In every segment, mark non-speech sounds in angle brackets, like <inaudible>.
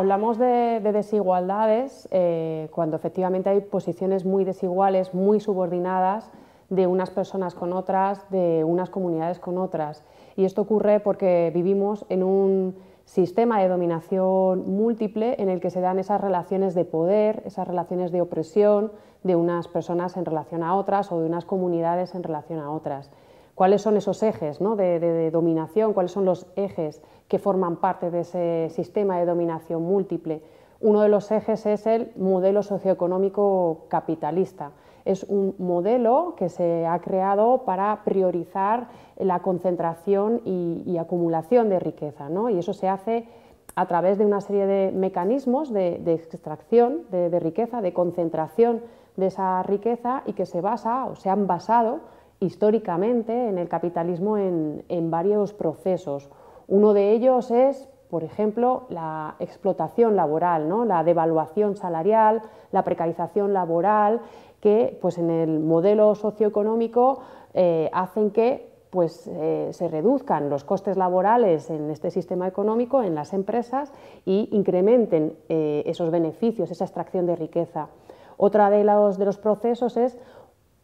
hablamos de, desigualdades eh, cuando efectivamente hay posiciones muy desiguales, muy subordinadas de unas personas con otras, de unas comunidades con otras. Y esto ocurre porque vivimos en un sistema de dominación múltiple en el que se dan esas relaciones de poder, esas relaciones de opresión de unas personas en relación a otras o de unas comunidades en relación a otras cuáles son esos ejes de, dominación, cuáles son los ejes que forman parte de ese sistema de dominación múltiple. Uno de los ejes es el modelo socioeconómico capitalista. Es un modelo que se ha creado para priorizar la concentración y, acumulación de riqueza, y eso se hace a través de una serie de mecanismos de, de extracción de riqueza, de concentración de esa riqueza y que se basa o se han basado históricamente en el capitalismo en, varios procesos. Uno de ellos es por ejemplo, la explotación laboral, ¿no? la devaluación salarial, la precarización laboral, que pues, en el modelo socioeconómico eh, hacen que pues, eh, se reduzcan los costes laborales en este sistema económico, en las empresas, y incrementen eh, esos beneficios, esa extracción de riqueza. Otra de los, de los procesos es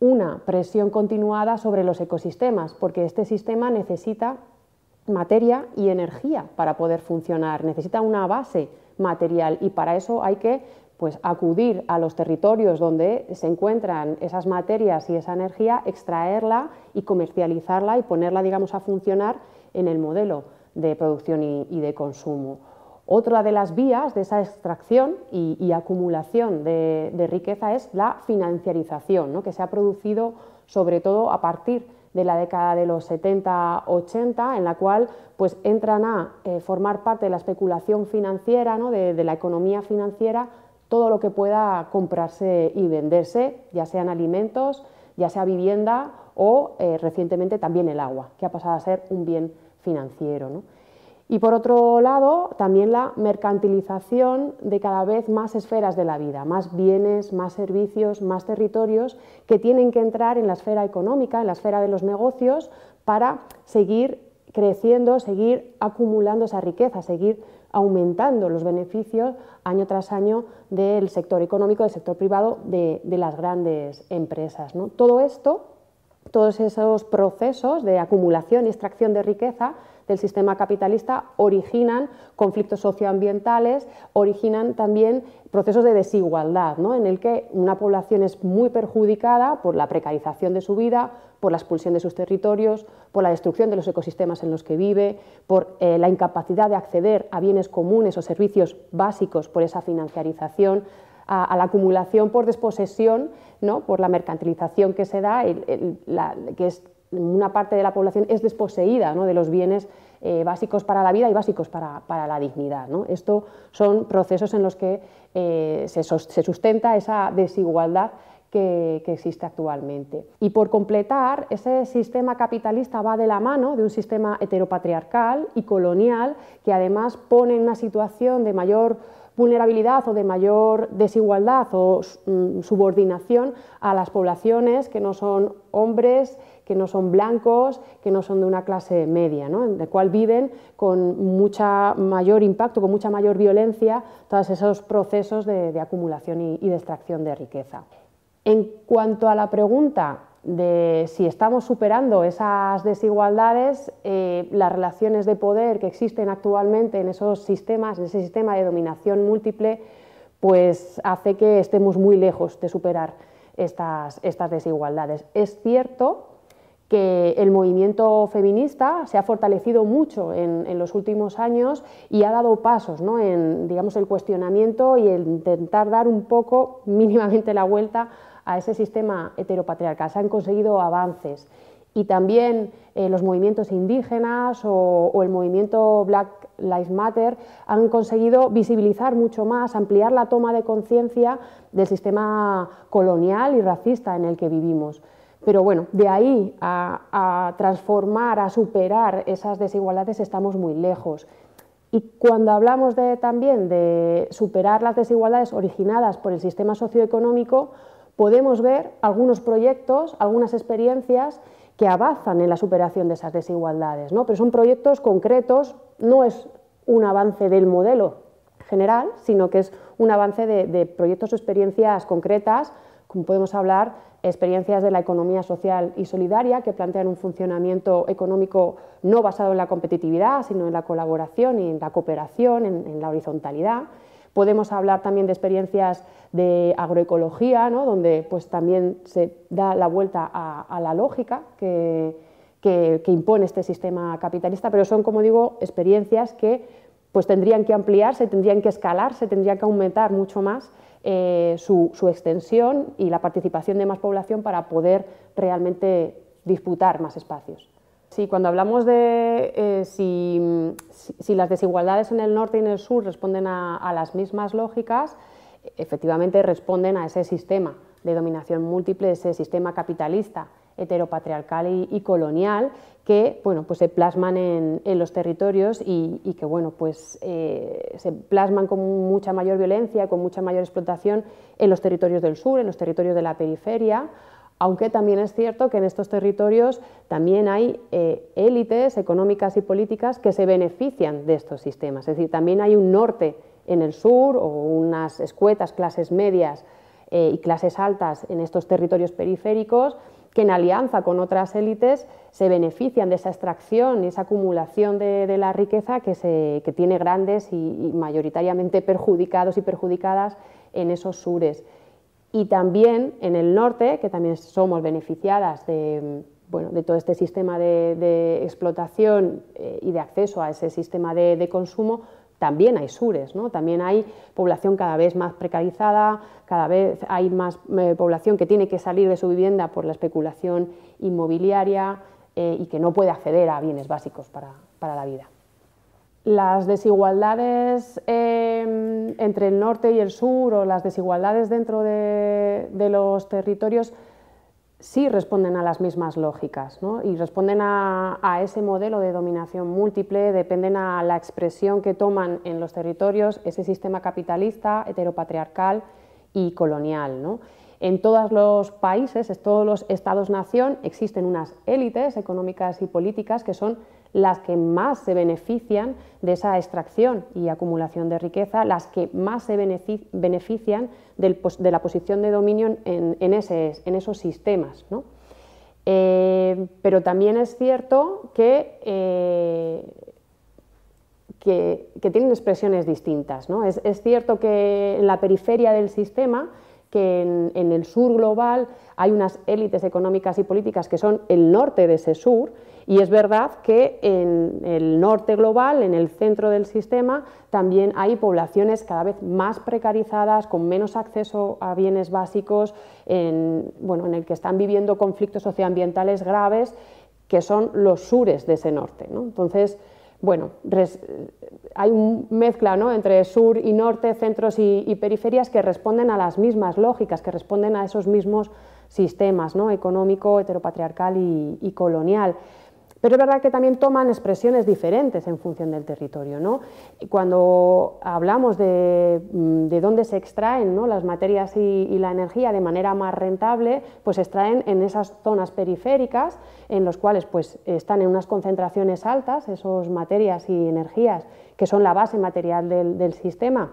una presión continuada sobre los ecosistemas, porque este sistema necesita materia y energía para poder funcionar, necesita una base material y para eso hay que pues, acudir a los territorios donde se encuentran esas materias y esa energía, extraerla y comercializarla y ponerla digamos, a funcionar en el modelo de producción y de consumo. Otra de las vías de esa extracción y, acumulación de, riqueza es la financiarización, que se ha producido sobre todo a partir de la década de los 70-80, en la cual pues, entran a eh, formar parte de la especulación financiera, de, la economía financiera, todo lo que pueda comprarse y venderse, ya sean alimentos, ya sea vivienda o eh, recientemente también el agua, que ha pasado a ser un bien financiero. Y por otro lado, también la mercantilización de cada vez más esferas de la vida, más bienes, más servicios, más territorios que tienen que entrar en la esfera económica, en la esfera de los negocios, para seguir creciendo, seguir acumulando esa riqueza, seguir aumentando los beneficios año tras año del sector económico, del sector privado, de, las grandes empresas. Todo esto, todos esos procesos de acumulación y extracción de riqueza, del sistema capitalista originan conflictos socioambientales, originan también procesos de desigualdad, ¿no? en el que una población es muy perjudicada por la precarización de su vida, por la expulsión de sus territorios, por la destrucción de los ecosistemas en los que vive, por eh, la incapacidad de acceder a bienes comunes o servicios básicos por esa financiarización, a, la acumulación por desposesión, ¿no? por la mercantilización que se da, que es una parte de la población es desposeída de los bienes eh, básicos para la vida y básicos para, la dignidad. ¿no? Estos son procesos en los que eh, se, sustenta esa desigualdad que, existe actualmente. Y por completar, ese sistema capitalista va de la mano de un sistema heteropatriarcal y colonial que además pone en una situación de mayor vulnerabilidad o de mayor desigualdad o mm, subordinación a las poblaciones que no son hombres que no son blancos, que no son de una clase media, de en la cual viven con mucha mayor impacto, con mucha mayor violencia, todos esos procesos de, acumulación y, de extracción de riqueza. En cuanto a la pregunta de si estamos superando esas desigualdades, eh, las relaciones de poder que existen actualmente en esos sistemas, en ese sistema de dominación múltiple, pues hace que estemos muy lejos de superar estas desigualdades. Es cierto que el movimiento feminista se ha fortalecido mucho en, los últimos años y ha dado pasos ¿no? en digamos, el cuestionamiento y el intentar dar un poco <laughs> mínimamente la vuelta a ese sistema heteropatriarcal. Se han conseguido avances y también eh, los movimientos indígenas o el movimiento Black Lives Matter han conseguido visibilizar mucho más, ampliar la toma de conciencia del sistema colonial y racista en el que vivimos. Pero bueno, de ahí a, transformar, a superar esas desigualdades estamos muy lejos. Y cuando hablamos también de superar las desigualdades originadas por el sistema socioeconómico, podemos ver algunos proyectos, algunas experiencias que avanzan en la superación de esas desigualdades, ¿no? pero son proyectos concretos, no es un avance del modelo general, sino que es un avance de, de proyectos o experiencias concretas, como podemos hablar experiencias de la economía social y solidaria que plantean un funcionamiento económico no basado en la competitividad, sino en la colaboración y en la cooperación, en, la horizontalidad. Podemos hablar también de experiencias de agroecología, donde pues, también se da la vuelta a, la lógica que, impone este sistema capitalista, pero son, como digo, experiencias que pues, tendrían que ampliarse, tendrían que escalarse, tendrían que aumentar mucho más eh, su, extensión y la participación de más población para poder realmente disputar más espacios. Sí, cuando hablamos de eh, si, las desigualdades en el norte y en el sur responden a las mismas lógicas, efectivamente responden a ese sistema de dominación múltiple, ese sistema capitalista heteropatriarcal y, colonial que pues se plasman en, los territorios y, que bueno, pues, eh, se plasman con mucha mayor violencia, con mucha mayor explotación en los territorios del sur, en los territorios de la periferia, aunque también es cierto que en estos territorios también hay eh, élites económicas y políticas que se benefician de estos sistemas, es decir, también hay un norte en el sur o unas escuetas clases medias eh, y clases altas en estos territorios periféricos que en alianza con otras élites se benefician de esa extracción y esa acumulación de, la riqueza que, tiene grandes y, mayoritariamente perjudicados y perjudicadas en esos sures. Y también en el norte, que también somos beneficiadas de, todo este sistema de, explotación eh, y de acceso a ese sistema de, consumo, también hay sures, ¿no? también hay población cada vez más precarizada, cada vez hay más eh, población que tiene que salir de su vivienda por la especulación inmobiliaria eh, y que no puede acceder a bienes básicos para, la vida. Las desigualdades em, entre el norte y el sur o las desigualdades dentro de los territorios sí responden a las mismas lógicas y responden a, ese modelo de dominación múltiple, dependen a la expresión que toman en los territorios ese sistema capitalista, heteropatriarcal y colonial. En todos los países, en todos los estados-nación, existen unas élites económicas y políticas que son las que más se benefician de esa extracción y acumulación de riqueza, las que más se benefician de la posición de dominio en, esos sistemas. Eh, pero también es cierto que, eh, que, tienen expresiones distintas. Es, cierto que en la periferia del sistema que en, el sur global hay unas élites económicas y políticas que son el norte de ese sur, y es verdad que en el norte global, en el centro del sistema, también hay poblaciones cada vez más precarizadas, con menos acceso a bienes básicos, en, bueno, en el que están viviendo conflictos socioambientales graves, que son los sures de ese norte. Entonces, bueno, hay una mezcla entre sur y norte, centros y, periferias que responden a las mismas lógicas, que responden a esos mismos sistemas económico, heteropatriarcal y colonial. Pero es verdad que también toman expresiones diferentes en función del territorio. Cuando hablamos mm, de, dónde se extraen las materias y, la energía de manera más rentable, pues se extraen en esas zonas periféricas en las cuales pues, están en unas concentraciones altas, esas materias y energías que son la base material del, del sistema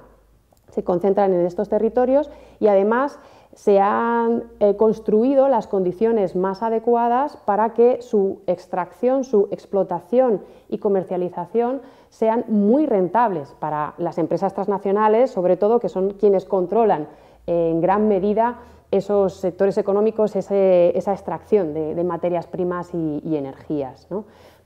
se concentran en estos territorios y además se han eh, construido las condiciones más adecuadas para que su extracción, su explotación y comercialización sean muy rentables para las empresas transnacionales, sobre todo que son quienes controlan eh, en gran medida esos sectores económicos, esa extracción de, materias primas y, energías.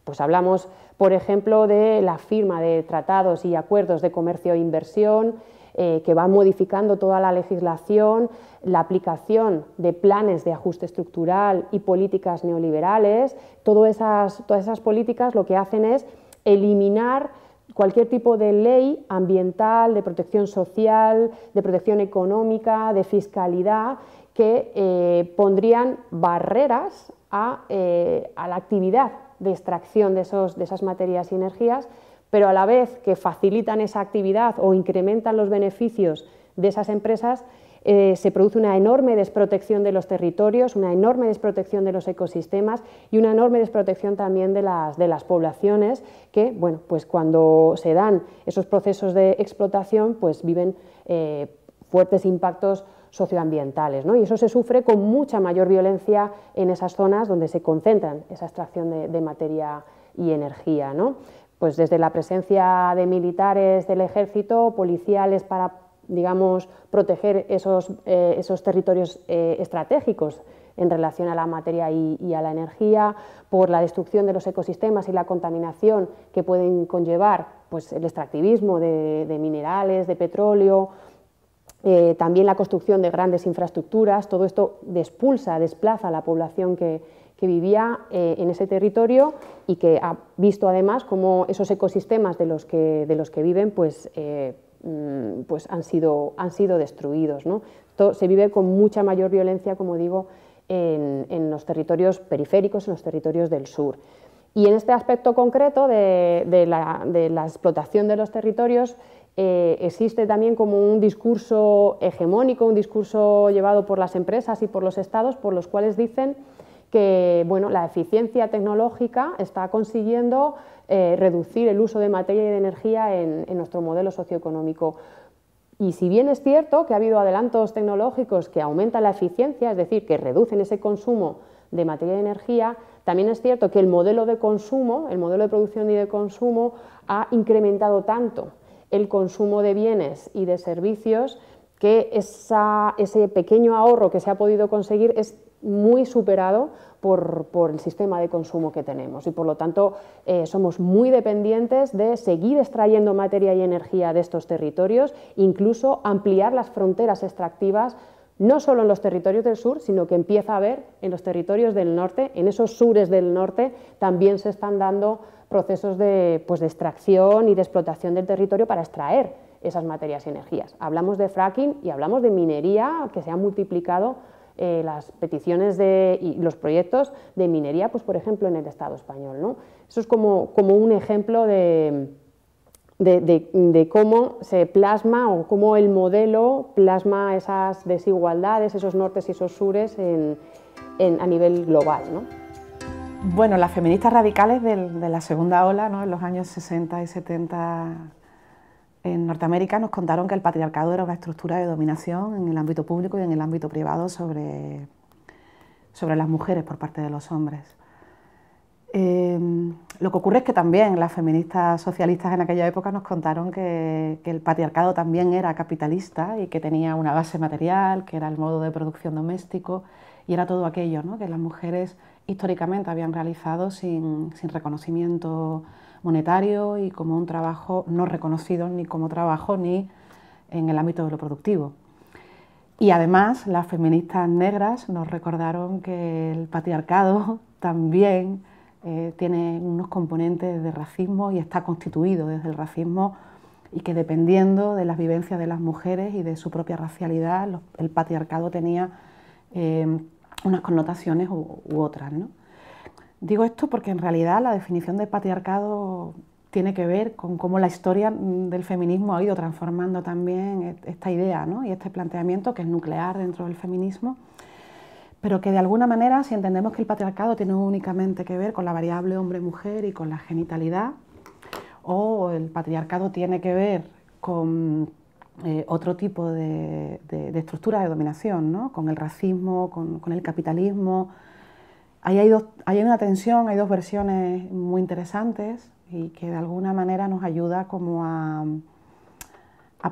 Pues hablamos, por ejemplo, de la firma de tratados y acuerdos de comercio e inversión, eh, que va modificando toda la legislación, la aplicación de planes de ajuste estructural y políticas neoliberales. Todas esas, políticas lo que hacen es eliminar cualquier tipo de ley ambiental, de protección social, de protección económica, de fiscalidad, que eh, pondrían barreras eh, a, la actividad de extracción de esas materias y energías pero a la vez que facilitan esa actividad o incrementan los beneficios de esas empresas, eh, se produce una enorme desprotección de los territorios, una enorme desprotección de los ecosistemas y una enorme desprotección también de las, poblaciones que, bueno, pues cuando se dan esos procesos de explotación, pues viven eh, fuertes impactos socioambientales. ¿no? Y eso se sufre con mucha mayor violencia en esas zonas donde se concentran esa extracción de, de materia y energía. ¿no? pues desde la presencia de militares del ejército, policiales para, digamos, proteger esos, eh, esos territorios eh, estratégicos en relación a la materia y, a la energía, por la destrucción de los ecosistemas y la contaminación que pueden conllevar pues, el extractivismo de, minerales, de petróleo, eh, también la construcción de grandes infraestructuras, todo esto expulsa, desplaza a la población que, que vivía eh, en ese territorio y que ha visto además cómo esos ecosistemas de los que, de los que viven pues, eh, mm, pues han, sido, han sido destruidos. se vive con mucha mayor violencia, como digo, en, los territorios periféricos, en los territorios del sur. Y en este aspecto concreto de, la, explotación de los territorios, eh, existe también como un discurso hegemónico, un discurso llevado por las empresas y por los estados, por los cuales dicen que bueno, la eficiencia tecnológica está consiguiendo eh, reducir el uso de materia y de energía en, nuestro modelo socioeconómico. Y si bien es cierto que ha habido adelantos tecnológicos que aumentan la eficiencia, es decir, que reducen ese consumo de materia y energía, también es cierto que el modelo de consumo, el modelo de producción y de consumo ha incrementado tanto el consumo de bienes y de servicios que ese pequeño ahorro que se ha podido conseguir es muy superado por, el sistema de consumo que tenemos y por lo tanto eh, somos muy dependientes de seguir extrayendo materia y energía de estos territorios, incluso ampliar las fronteras extractivas no solo en los territorios del sur, sino que empieza a haber en los territorios del norte, en esos sures del norte también se están dando procesos de, pues, de extracción y de explotación del territorio para extraer esas materias y energías. Hablamos de fracking y hablamos de minería que se ha multiplicado eh, las peticiones de, y los proyectos de minería, pues por ejemplo en el Estado español. Eso es como, como un ejemplo de, cómo se plasma o cómo el modelo plasma esas desigualdades, esos nortes y esos sures a nivel global. Bueno, las feministas radicales de, la segunda ola, en los años 60 y 70 en Norteamérica nos contaron que el patriarcado era una estructura de dominación en el ámbito público y en el ámbito privado sobre, sobre las mujeres por parte de los hombres. Em, lo que ocurre es que también las feministas socialistas en aquella época nos contaron que, el patriarcado también era capitalista y que tenía una base material, que era el modo de producción doméstico y era todo aquello ¿no? que las mujeres históricamente habían realizado sin, sin reconocimiento monetario y como un trabajo no reconocido ni como trabajo ni en el ámbito de lo productivo. Y además las feministas negras nos recordaron que el patriarcado <laughs> también eh, tiene unos componentes de racismo y está constituido desde el racismo y que dependiendo de las vivencias de las mujeres y de su propia racialidad, el patriarcado tenía eh, unas connotaciones u, u otras. ¿no? Digo esto porque en realidad la definición de patriarcado tiene que ver con cómo la historia del feminismo ha ido transformando también esta idea ¿no? y este planteamiento que es nuclear dentro del feminismo, pero que de alguna manera, si entendemos que el patriarcado tiene únicamente que ver con la variable hombre-mujer y con la genitalidad, o el patriarcado tiene que ver con eh, otro tipo de, de, estructura de dominación, ¿no? con el racismo, con el capitalismo, Ahí hay, una tensión, hay dos versiones muy interesantes y que de alguna manera nos ayuda como a,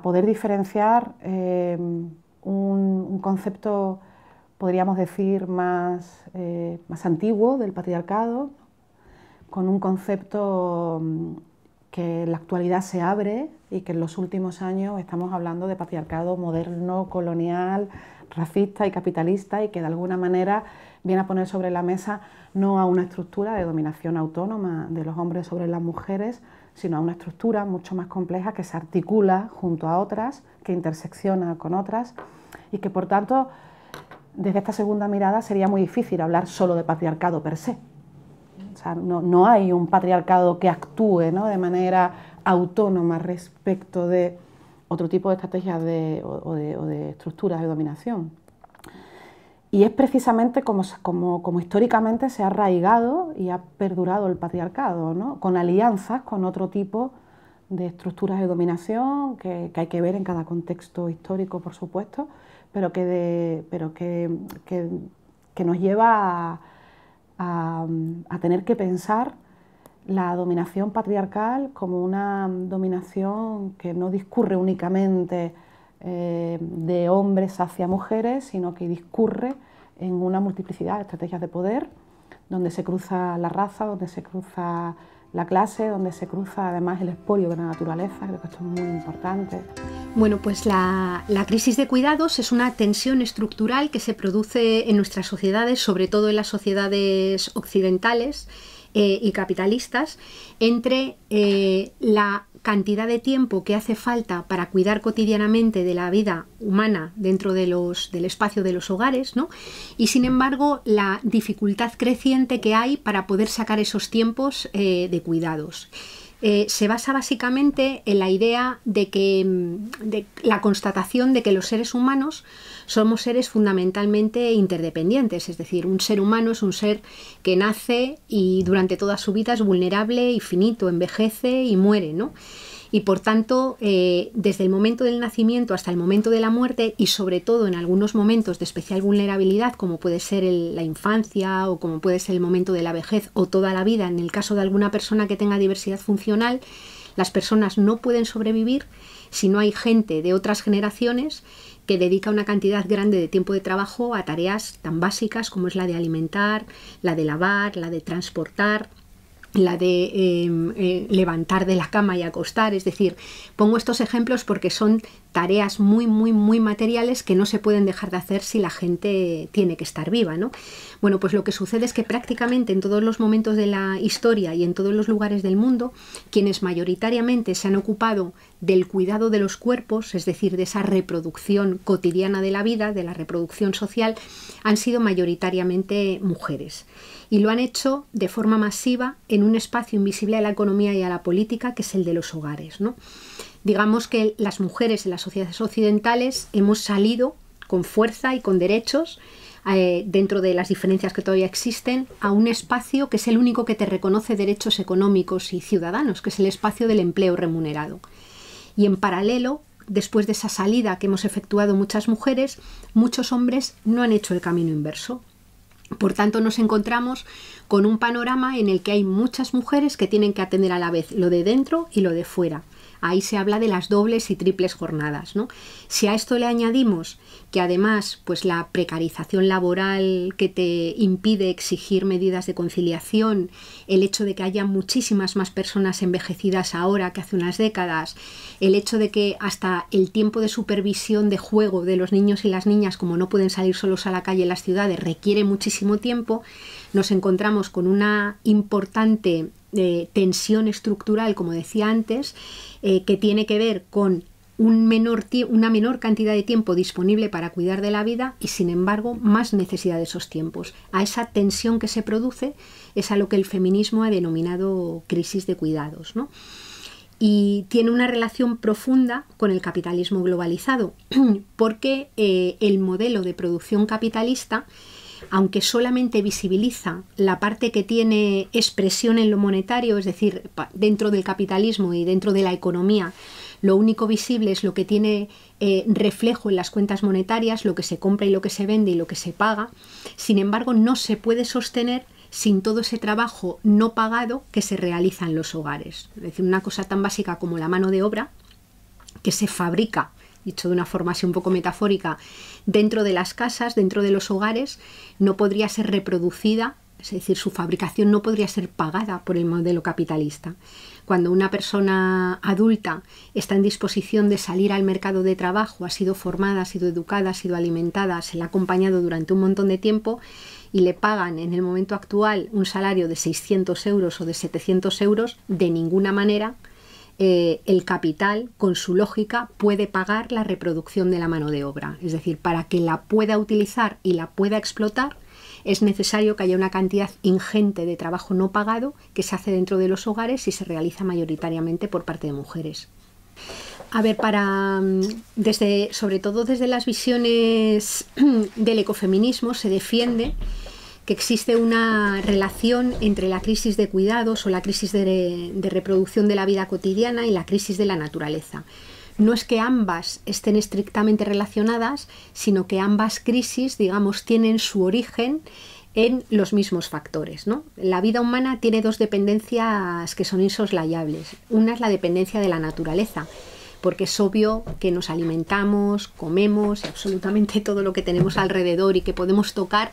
poder diferenciar eh, un, concepto, podríamos decir, más, eh, más antiguo del patriarcado, con un concepto mm, que en la actualidad se abre y que en los últimos años estamos hablando de patriarcado moderno, colonial, racista y capitalista y que de alguna manera viene a poner sobre la mesa no a una estructura de dominación autónoma de los hombres sobre las mujeres, sino a una estructura mucho más compleja que se articula junto a otras, que intersecciona con otras y que por tanto desde esta segunda mirada sería muy difícil hablar solo de patriarcado per se. no, hay un patriarcado que actúe de manera autónoma respecto de otro tipo de estrategias de, o, de, estructuras de dominación. Y es precisamente como, como, como, históricamente se ha arraigado y ha perdurado el patriarcado, con alianzas con otro tipo de estructuras de dominación que, hay que ver en cada contexto histórico, por supuesto, pero que, de, pero que, que, nos lleva a tener que pensar la dominación patriarcal como una dominación que no discurre únicamente eh, de hombres hacia mujeres, sino que discurre en una multiplicidad de estrategias de poder, donde se cruza la raza, donde se cruza la clase, donde se cruza además el espolio de la naturaleza, creo que esto es muy importante. Bueno, pues la, la, crisis de cuidados es una tensión estructural que se produce en nuestras sociedades, sobre todo en las sociedades occidentales, eh, y capitalistas entre eh, la cantidad de tiempo que hace falta para cuidar cotidianamente de la vida humana dentro del espacio de los hogares, y sin embargo la dificultad creciente que hay para poder sacar esos tiempos eh, de cuidados. Eh, se basa básicamente en la idea de que mm, la constatación de que los seres humanos somos seres fundamentalmente interdependientes, es decir, un ser humano es un ser que nace y durante toda su vida es vulnerable y finito, envejece y muere, ¿no? y por tanto eh, desde el momento del nacimiento hasta el momento de la muerte y sobre todo en algunos momentos de especial vulnerabilidad como puede ser la infancia o como puede ser el momento de la vejez o toda la vida en el caso de alguna persona que tenga diversidad funcional, las personas no pueden sobrevivir si no hay gente de otras generaciones que dedica una cantidad grande de tiempo de trabajo a tareas tan básicas como es la de alimentar, la de lavar, la de transportar, la de em, eh, levantar de la cama y acostar, es decir, pongo estos ejemplos porque son tareas muy, muy, muy materiales que no se pueden dejar de hacer si la gente tiene que estar viva, ¿no? Bueno, pues lo que sucede es que prácticamente en todos los momentos de la historia y en todos los lugares del mundo, quienes mayoritariamente se han ocupado del cuidado de los cuerpos, es decir, de esa reproducción cotidiana de la vida, de la reproducción social, han sido mayoritariamente mujeres y lo han hecho de forma masiva en un espacio invisible a la economía y a la política, que es el de los hogares. Digamos que las mujeres en las sociedades occidentales hemos salido con fuerza y con derechos eh, dentro de las diferencias que todavía existen, a un espacio que es el único que te reconoce derechos económicos y ciudadanos, que es el espacio del empleo remunerado. Y en paralelo, después de esa salida que hemos efectuado muchas mujeres, muchos hombres no han hecho el camino inverso, por tanto, nos encontramos con un panorama en el que hay muchas mujeres que tienen que atender a la vez lo de dentro y lo de fuera. Ahí se habla de las dobles y triples jornadas, ¿no? Si a esto le añadimos que además, pues la precarización laboral que te impide exigir medidas de conciliación, el hecho de que haya muchísimas más personas envejecidas ahora que hace unas décadas, el hecho de que hasta el tiempo de supervisión de juego de los niños y las niñas, como no pueden salir solos a la calle en las ciudades, requiere muchísimo tiempo, nos encontramos con una importante tensión estructural, como decía antes, eh, que tiene que ver con una menor cantidad de tiempo disponible para cuidar de la vida y sin embargo más necesidad de esos tiempos. A esa tensión que se produce es a lo que el feminismo ha denominado crisis de cuidados. Y tiene una relación profunda con el capitalismo globalizado, <clears throat> porque eh, el modelo de producción capitalista aunque solamente visibiliza la parte que tiene expresión en lo monetario, es decir, dentro del capitalismo y dentro de la economía, lo único visible es lo que tiene eh, reflejo en las cuentas monetarias, lo que se compra y lo que se vende y lo que se paga. Sin embargo, no se puede sostener sin todo ese trabajo no pagado que se realiza en los hogares. Es decir, una cosa tan básica como la mano de obra que se fabrica dicho de una forma así un poco metafórica, dentro de las casas, dentro de los hogares, no podría ser reproducida, es decir, su fabricación no podría ser pagada por el modelo capitalista. Cuando una persona adulta está en disposición de salir al mercado de trabajo, ha sido formada, ha sido educada, ha sido alimentada, se le ha acompañado durante un montón de tiempo y le pagan en el momento actual un salario de 600 euros o de 700 euros, de ninguna manera eh, el capital, con su lógica, puede pagar la reproducción de la mano de obra. Es decir, para que la pueda utilizar y la pueda explotar, es necesario que haya una cantidad ingente de trabajo no pagado que se hace dentro de los hogares y se realiza mayoritariamente por parte de mujeres. A ver, para mm, desde sobre todo desde las visiones <clears throat> del ecofeminismo se defiende que existe una relación entre la crisis de cuidados o la crisis de, reproducción de la vida cotidiana y la crisis de la naturaleza. No es que ambas estén estrictamente relacionadas, sino que ambas crisis, digamos, tienen su origen en los mismos factores. ¿no? La vida humana tiene dos dependencias que son insoslayables. Una es la dependencia de la naturaleza, porque es obvio que nos alimentamos, comemos y absolutamente todo lo que tenemos alrededor y que podemos tocar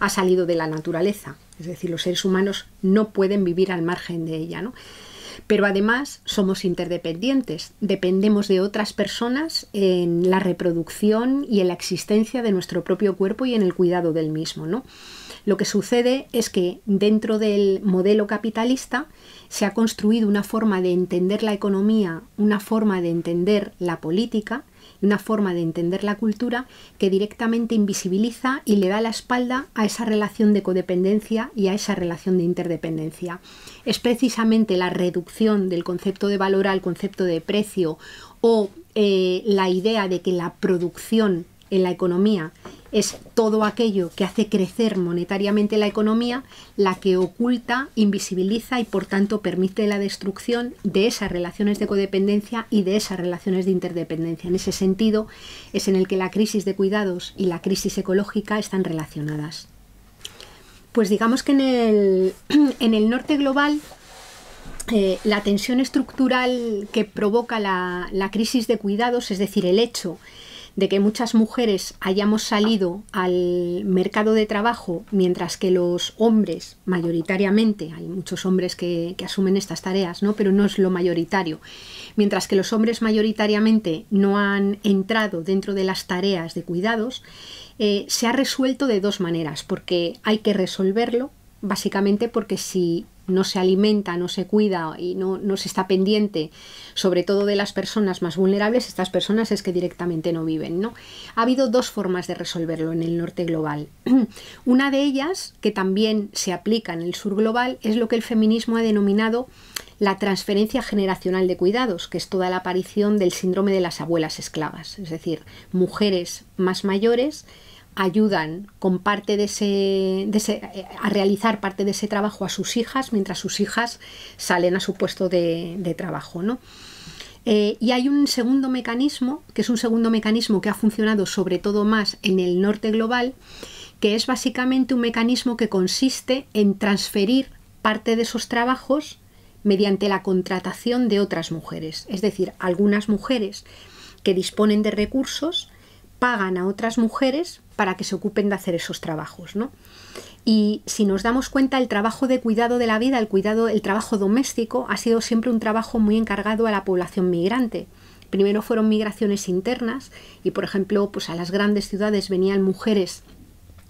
ha salido de la naturaleza. Es decir, los seres humanos no pueden vivir al margen de ella, ¿no? Pero además somos interdependientes, dependemos de otras personas en la reproducción y en la existencia de nuestro propio cuerpo y en el cuidado del mismo, Lo que sucede es que dentro del modelo capitalista se ha construido una forma de entender la economía, una forma de entender la política, una forma de entender la cultura que directamente invisibiliza y le da la espalda a esa relación de codependencia y a esa relación de interdependencia. Es precisamente la reducción del concepto de valor al concepto de precio o eh, la idea de que la producción en la economía es todo aquello que hace crecer monetariamente la economía la que oculta, invisibiliza y por tanto permite la destrucción de esas relaciones de codependencia y de esas relaciones de interdependencia. En ese sentido es en el que la crisis de cuidados y la crisis ecológica están relacionadas. Pues digamos que en el, <clears throat> norte global eh, la tensión estructural que provoca la crisis de cuidados, es decir, el hecho de que muchas mujeres hayamos salido al mercado de trabajo mientras que los hombres, mayoritariamente, hay muchos hombres que, asumen estas tareas, ¿no? pero no es lo mayoritario, mientras que los hombres mayoritariamente no han entrado dentro de las tareas de cuidados, eh, se ha resuelto de dos maneras, porque hay que resolverlo, básicamente porque si no se alimenta, no se cuida y no, se está pendiente, sobre todo de las personas más vulnerables, estas personas es que directamente no viven. ¿no? Ha habido dos formas de resolverlo en el norte global. <clears throat> Una de ellas, que también se aplica en el sur global, es lo que el feminismo ha denominado la transferencia generacional de cuidados, que es toda la aparición del síndrome de las abuelas esclavas, es decir, mujeres más mayores ayudan ese, eh, a realizar parte de ese trabajo a sus hijas mientras sus hijas salen a su puesto de, trabajo. Eh, y hay un segundo mecanismo, que es un segundo mecanismo que ha funcionado sobre todo más en el norte global, que es básicamente un mecanismo que consiste en transferir parte de esos trabajos mediante la contratación de otras mujeres. Es decir, algunas mujeres que disponen de recursos pagan a otras mujeres para que se ocupen de hacer esos trabajos, ¿no? Y si nos damos cuenta, el trabajo de cuidado de la vida, el cuidado, el trabajo doméstico, ha sido siempre un trabajo muy encargado a la población migrante. Primero fueron migraciones internas y, por ejemplo, pues a las grandes ciudades venían mujeres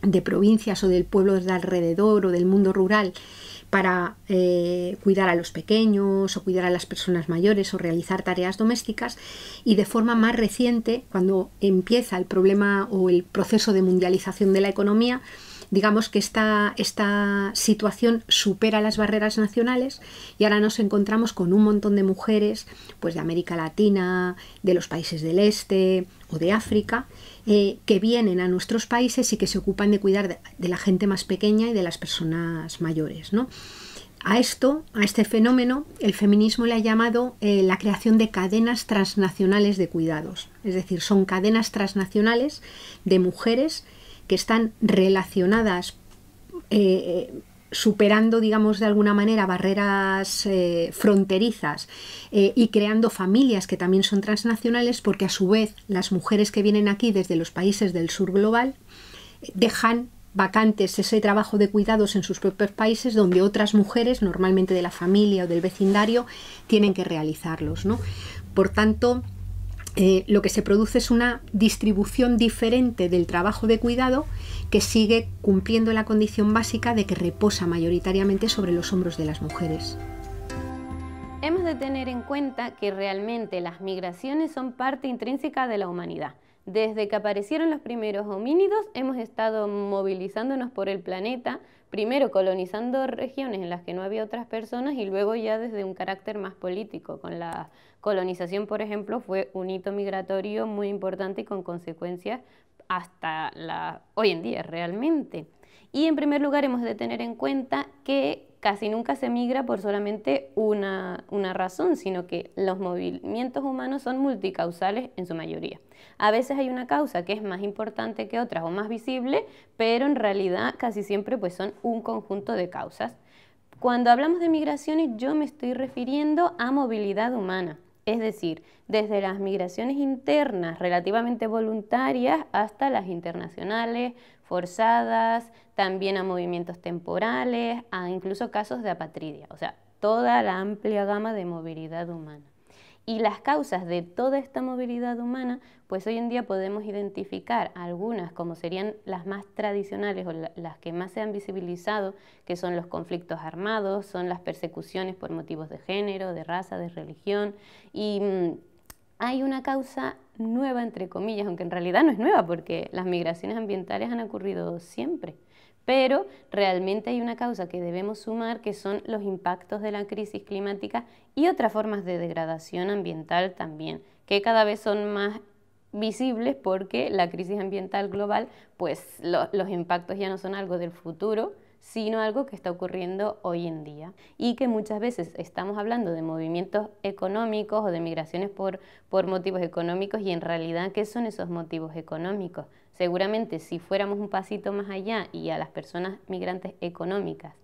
de provincias o del pueblo de alrededor o del mundo rural para eh, cuidar a los pequeños o cuidar a las personas mayores o realizar tareas domésticas y de forma más reciente, cuando empieza el problema o el proceso de mundialización de la economía, digamos que esta, esta situación supera las barreras nacionales y ahora nos encontramos con un montón de mujeres pues de América Latina, de los países del Este o de África, eh, que vienen a nuestros países y que se ocupan de cuidar de, la gente más pequeña y de las personas mayores. ¿no? A esto, a este fenómeno, el feminismo le ha llamado eh, la creación de cadenas transnacionales de cuidados. Es decir, son cadenas transnacionales de mujeres que están relacionadas eh, eh, superando, digamos, de alguna manera barreras eh, fronterizas y creando familias que también son transnacionales, porque a su vez las mujeres que vienen aquí desde los países del sur global dejan vacantes ese trabajo de cuidados en sus propios países donde otras mujeres, normalmente de la familia o del vecindario, tienen que realizarlos. ¿no? Por tanto, eh, lo que se produce es una distribución diferente del trabajo de cuidado que sigue cumpliendo la condición básica de que reposa mayoritariamente sobre los hombros de las mujeres. Hemos de tener en cuenta que realmente las migraciones son parte intrínseca de la humanidad. Desde que aparecieron los primeros homínidos hemos estado movilizándonos por el planeta primero colonizando regiones en las que no había otras personas y luego ya desde un carácter más político. Con la colonización, por ejemplo, fue un hito migratorio muy importante y con consecuencias hasta hoy en día realmente. Y en primer lugar hemos de tener en cuenta que casi nunca se migra por solamente una, razón, sino que los movimientos humanos son multicausales en su mayoría. A veces hay una causa que es más importante que otra o más visible, pero en realidad casi siempre pues, son un conjunto de causas. Cuando hablamos de migraciones yo me estoy refiriendo a movilidad humana, es decir, desde las migraciones internas relativamente voluntarias hasta las internacionales, forzadas, también a movimientos temporales, a incluso casos de apatridia, o sea, toda la amplia gama de movilidad humana. Y las causas de toda esta movilidad humana, pues hoy en día podemos identificar algunas como serían las más tradicionales o las que más se han visibilizado, que son los conflictos armados, son las persecuciones por motivos de género, de raza, de religión. Y mm, hay una causa nueva, entre comillas, aunque en realidad no es nueva porque las migraciones ambientales han ocurrido siempre. Pero realmente hay una causa que debemos sumar que son los impactos de la crisis climática y otras formas de degradación ambiental también, que cada vez son más visibles porque la crisis ambiental global, pues los impactos ya no son algo del futuro, sino algo que está ocurriendo hoy en día y que muchas veces estamos hablando de movimientos económicos o de migraciones por, motivos económicos y en realidad, ¿qué son esos motivos económicos? Seguramente si fuéramos un pasito más allá y a las personas migrantes económicas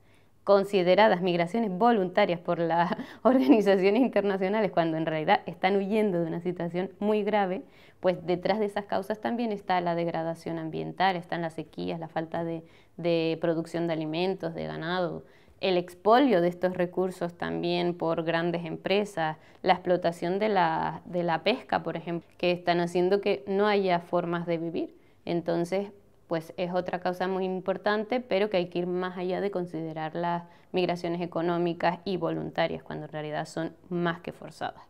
consideradas migraciones voluntarias por las <laughs> organizaciones internacionales, cuando en realidad están huyendo de una situación muy grave, pues detrás de esas causas también está la degradación ambiental, están las sequías, la falta de, producción de alimentos, de ganado, el expolio de estos recursos también por grandes empresas, la explotación de la, de la pesca, por ejemplo, que están haciendo que no haya formas de vivir. Entonces, pues es otra causa muy importante, pero que hay que ir más allá de considerar las migraciones económicas y voluntarias, cuando en realidad son más que forzadas.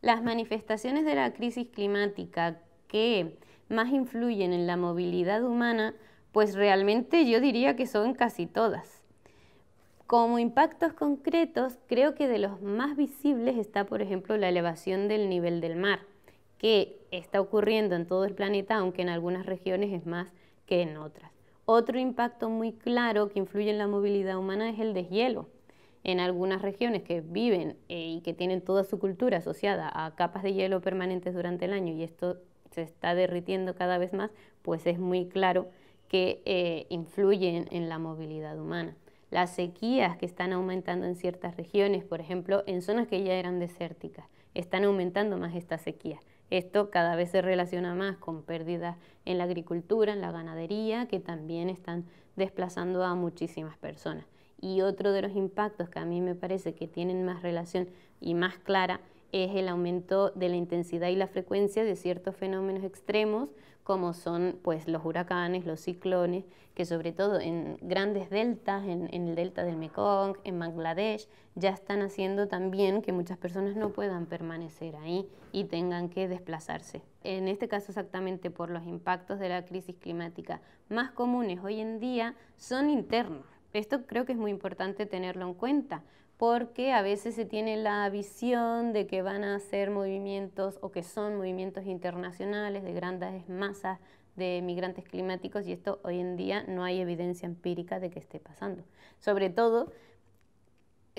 Las manifestaciones de la crisis climática que más influyen en la movilidad humana, pues realmente yo diría que son casi todas. Como impactos concretos, creo que de los más visibles está, por ejemplo, la elevación del nivel del mar, que está ocurriendo en todo el planeta, aunque en algunas regiones es más que en otras. Otro impacto muy claro que influye en la movilidad humana es el deshielo. En algunas regiones que viven eh, y que tienen toda su cultura asociada a capas de hielo permanentes durante el año y esto se está derritiendo cada vez más, pues es muy claro que eh, influyen en la movilidad humana. Las sequías que están aumentando en ciertas regiones, por ejemplo, en zonas que ya eran desérticas, están aumentando más estas sequías. Esto cada vez se relaciona más con pérdidas en la agricultura, en la ganadería, que también están desplazando a muchísimas personas. Y otro de los impactos que a mí me parece que tienen más relación y más clara es el aumento de la intensidad y la frecuencia de ciertos fenómenos extremos como son pues, los huracanes, los ciclones, que sobre todo en grandes deltas, en, en, el delta del Mekong, en Bangladesh, ya están haciendo también que muchas personas no puedan permanecer ahí y tengan que desplazarse. En este caso exactamente por los impactos de la crisis climática más comunes hoy en día son internos. Esto creo que es muy importante tenerlo en cuenta, porque a veces se tiene la visión de que van a ser movimientos o que son movimientos internacionales de grandes masas de migrantes climáticos y esto hoy en día no hay evidencia empírica de que esté pasando. Sobre todo,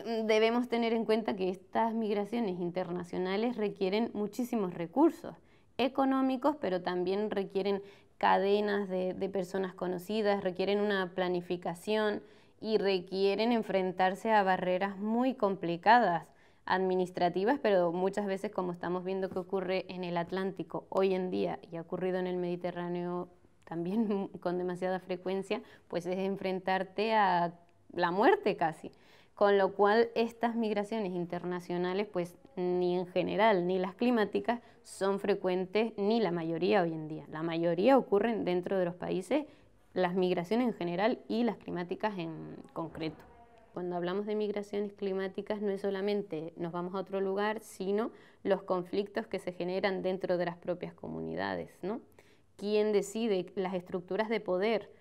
mm, debemos tener en cuenta que estas migraciones internacionales requieren muchísimos recursos económicos, pero también requieren cadenas de, de personas conocidas, requieren una planificación, y requieren enfrentarse a barreras muy complicadas, administrativas, pero muchas veces como estamos viendo que ocurre en el Atlántico hoy en día y ha ocurrido en el Mediterráneo también <laughs> con demasiada frecuencia, pues es enfrentarte a la muerte casi. Con lo cual estas migraciones internacionales, pues ni en general, ni las climáticas, son frecuentes, ni la mayoría hoy en día. La mayoría ocurren dentro de los países las migraciones en general y las climáticas en concreto. Cuando hablamos de migraciones climáticas no es solamente nos vamos a otro lugar, sino los conflictos que se generan dentro de las propias comunidades, ¿no? ¿Quién decide las estructuras de poder?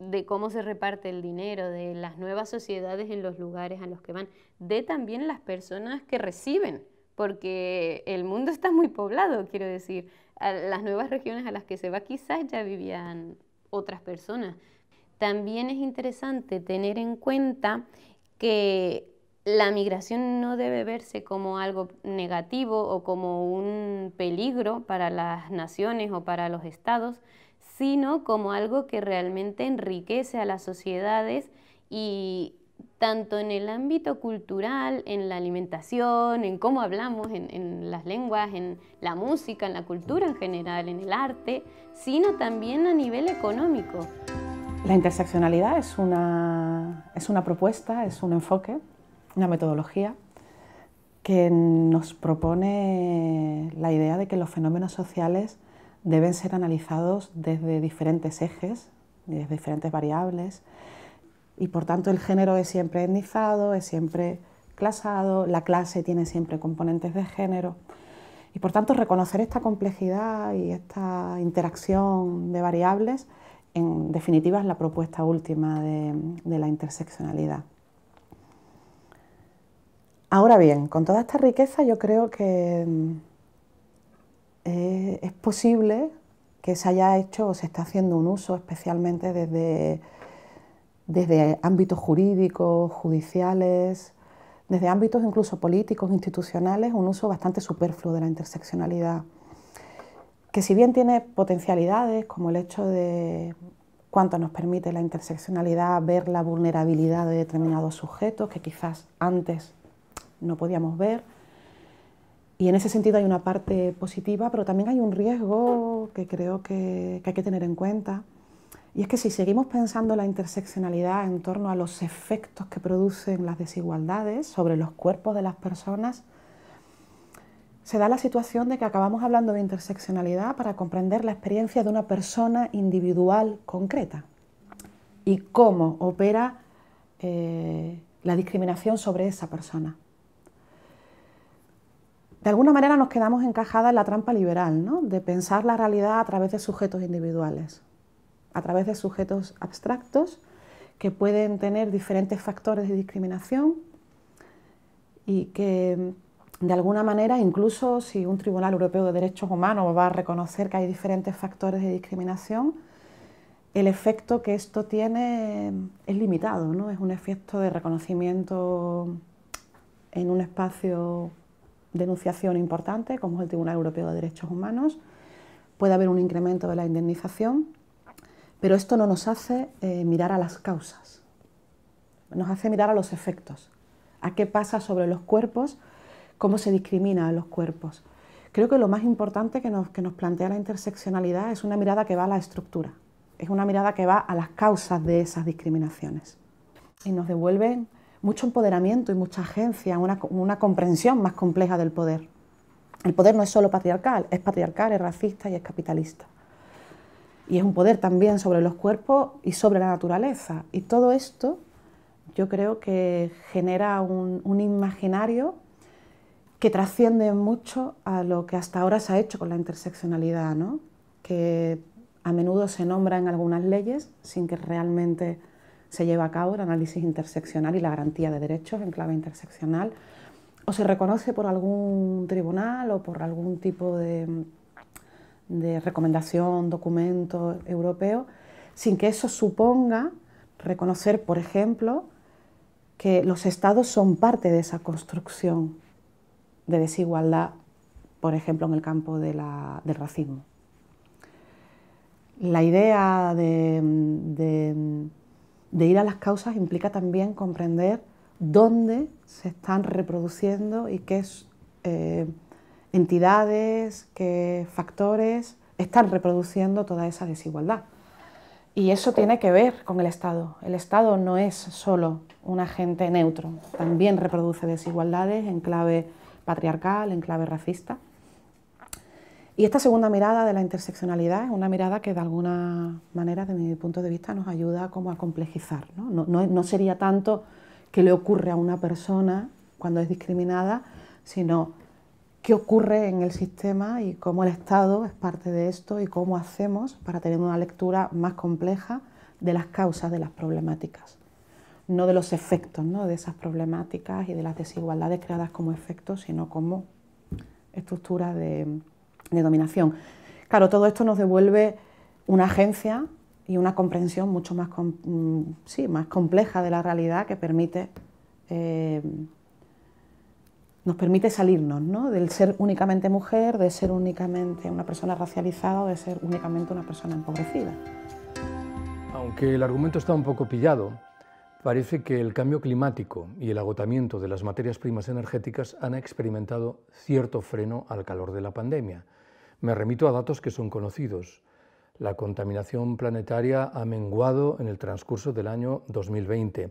de cómo se reparte el dinero, de las nuevas sociedades en los lugares a los que van, de también las personas que reciben, porque el mundo está muy poblado, quiero decir, las nuevas regiones a las que se va quizás ya vivían otras personas. También es interesante tener en cuenta que la migración no debe verse como algo negativo o como un peligro para las naciones o para los estados, sino como algo que realmente enriquece a las sociedades y tanto en el ámbito cultural, en la alimentación, en cómo hablamos, en, las lenguas, en la música, en la cultura en general, en el arte, sino también a nivel económico. La interseccionalidad es una propuesta, es un enfoque, una metodología que nos propone la idea de que los fenómenos sociales deben ser analizados desde diferentes ejes, desde diferentes variables, y por tanto el género es siempre etnizado, es siempre clasado, la clase tiene siempre componentes de género. Y por tanto reconocer esta complejidad y esta interacción de variables, en definitiva es la propuesta última de, la interseccionalidad. Ahora bien, con toda esta riqueza yo creo que mm, eh, es posible que se haya hecho o se está haciendo un uso especialmente desde desde ámbitos jurídicos, judiciales, desde ámbitos incluso políticos, institucionales, un uso bastante superfluo de la interseccionalidad, que si bien tiene potencialidades como el hecho de cuánto nos permite la interseccionalidad ver la vulnerabilidad de determinados sujetos que quizás antes no podíamos ver, y en ese sentido hay una parte positiva, pero también hay un riesgo que creo que, hay que tener en cuenta y es que si seguimos pensando la interseccionalidad en torno a los efectos que producen las desigualdades sobre los cuerpos de las personas, se da la situación de que acabamos hablando de interseccionalidad para comprender la experiencia de una persona individual concreta y cómo opera eh, la discriminación sobre esa persona. De alguna manera nos quedamos encajadas en la trampa liberal, de pensar la realidad a través de sujetos individuales a través de sujetos abstractos que pueden tener diferentes factores de discriminación y que de alguna manera, incluso si un Tribunal Europeo de Derechos Humanos va a reconocer que hay diferentes factores de discriminación, el efecto que esto tiene es limitado, ¿no? es un efecto de reconocimiento en un espacio de enunciación importante, como es el Tribunal Europeo de Derechos Humanos. Puede haber un incremento de la indemnización, pero esto no nos hace eh, mirar a las causas, nos hace mirar a los efectos, a qué pasa sobre los cuerpos, cómo se discrimina a los cuerpos. Creo que lo más importante que nos, nos plantea la interseccionalidad es una mirada que va a la estructura, es una mirada que va a las causas de esas discriminaciones. Y nos devuelve mucho empoderamiento y mucha agencia, una comprensión más compleja del poder. El poder no es solo patriarcal, es patriarcal, es racista y es capitalista y es un poder también sobre los cuerpos y sobre la naturaleza. Y todo esto yo creo que genera un, imaginario que trasciende mucho a lo que hasta ahora se ha hecho con la interseccionalidad, que a menudo se nombra en algunas leyes sin que realmente se lleve a cabo el análisis interseccional y la garantía de derechos en clave interseccional, o se reconoce por algún tribunal o por algún tipo de de recomendación, documento europeo, sin que eso suponga reconocer, por ejemplo, que los estados son parte de esa construcción de desigualdad, por ejemplo, en el campo del racismo. La idea de, ir a las causas implica también comprender dónde se están reproduciendo y qué es... Eh, entidades, qué factores están reproduciendo toda esa desigualdad. Y eso tiene que ver con el Estado. El Estado no es solo un agente neutro, también reproduce desigualdades en clave patriarcal, en clave racista. Y esta segunda mirada de la interseccionalidad es una mirada que de alguna manera, desde mi punto de vista, nos ayuda como a complejizar. ¿no? sería tanto que le ocurre a una persona cuando es discriminada, sino qué ocurre en el sistema y cómo el Estado es parte de esto y cómo hacemos para tener una lectura más compleja de las causas de las problemáticas, no de los efectos de esas problemáticas y de las desigualdades creadas como efectos, sino como estructuras de, dominación. Claro, todo esto nos devuelve una agencia y una comprensión mucho más, mm, más compleja de la realidad que permite eh, nos permite salirnos del ser únicamente mujer, de ser únicamente una persona racializada o de ser únicamente una persona empobrecida. Aunque el argumento está un poco pillado, parece que el cambio climático y el agotamiento de las materias primas energéticas han experimentado cierto freno al calor de la pandemia. Me remito a datos que son conocidos. La contaminación planetaria ha menguado en el transcurso del año 2020.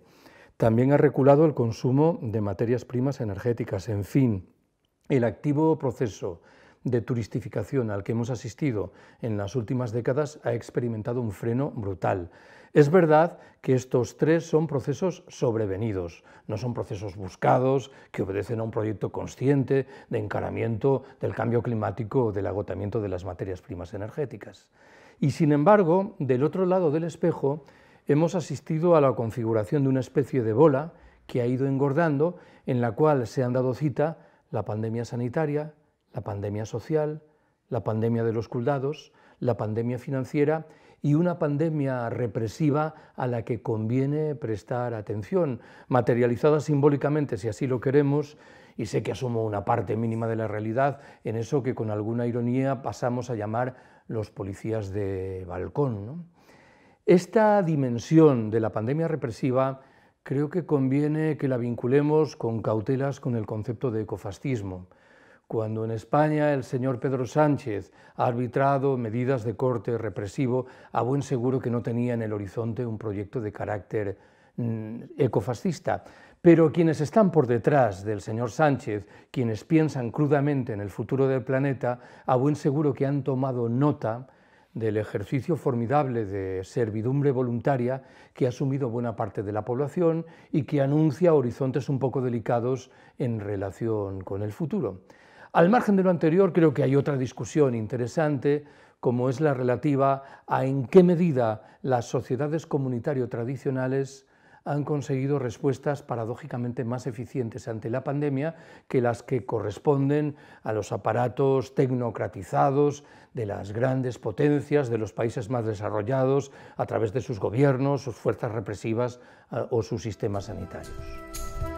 También ha reculado el consumo de materias primas energéticas. En fin, el activo proceso de turistificación al que hemos asistido en las últimas décadas ha experimentado un freno brutal. Es verdad que estos tres son procesos sobrevenidos, no son procesos buscados, que obedecen a un proyecto consciente de encaramiento del cambio climático o del agotamiento de las materias primas energéticas. Y sin embargo, del otro lado del espejo, hemos asistido a la configuración de una especie de bola que ha ido engordando, en la cual se han dado cita la pandemia sanitaria, la pandemia social, la pandemia de los culdados, la pandemia financiera y una pandemia represiva a la que conviene prestar atención, materializada simbólicamente, si así lo queremos, y sé que asumo una parte mínima de la realidad en eso que con alguna ironía pasamos a llamar los policías de balcón. ¿no? Esta dimensión de la pandemia represiva creo que conviene que la vinculemos con cautelas con el concepto de ecofascismo. Cuando en España el señor Pedro Sánchez ha arbitrado medidas de corte represivo, a buen seguro que no tenía en el horizonte un proyecto de carácter mm, ecofascista. Pero quienes están por detrás del señor Sánchez, quienes piensan crudamente en el futuro del planeta, a buen seguro que han tomado nota del ejercicio formidable de servidumbre voluntaria que ha asumido buena parte de la población y que anuncia horizontes un poco delicados en relación con el futuro. Al margen de lo anterior, creo que hay otra discusión interesante, como es la relativa a en qué medida las sociedades comunitario tradicionales han conseguido respuestas paradójicamente más eficientes ante la pandemia que las que corresponden a los aparatos tecnocratizados de las grandes potencias, de los países más desarrollados, a través de sus gobiernos, sus fuerzas represivas ah, o sus sistemas sanitarios.